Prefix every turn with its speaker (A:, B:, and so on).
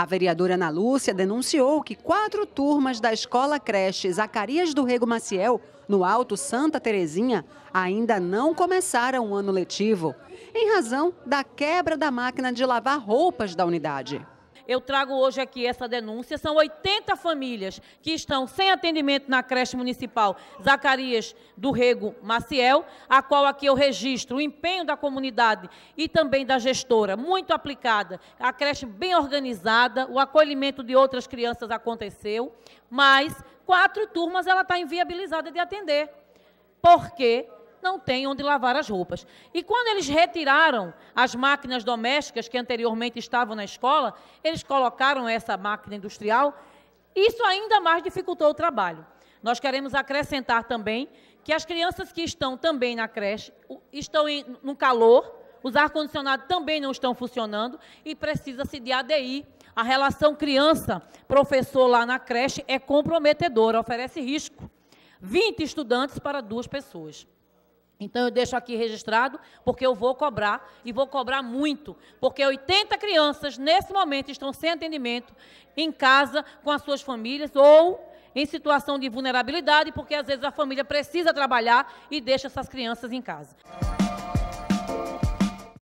A: A vereadora Ana Lúcia denunciou que quatro turmas da escola creche Zacarias do Rego Maciel, no Alto Santa Terezinha, ainda não começaram o ano letivo, em razão da quebra da máquina de lavar roupas da unidade
B: eu trago hoje aqui essa denúncia. São 80 famílias que estão sem atendimento na creche municipal Zacarias do Rego Maciel, a qual aqui eu registro o empenho da comunidade e também da gestora, muito aplicada, a creche bem organizada, o acolhimento de outras crianças aconteceu, mas quatro turmas ela está inviabilizada de atender. Por quê? não têm onde lavar as roupas. E quando eles retiraram as máquinas domésticas que anteriormente estavam na escola, eles colocaram essa máquina industrial, isso ainda mais dificultou o trabalho. Nós queremos acrescentar também que as crianças que estão também na creche estão em, no calor, os ar-condicionados também não estão funcionando e precisa-se de ADI. A relação criança-professor lá na creche é comprometedora, oferece risco. 20 estudantes para duas pessoas. Então eu deixo aqui registrado, porque eu vou cobrar e vou cobrar muito, porque 80 crianças nesse momento estão sem atendimento em casa com as suas famílias ou em situação de vulnerabilidade, porque às vezes a família precisa trabalhar e deixa essas crianças em casa.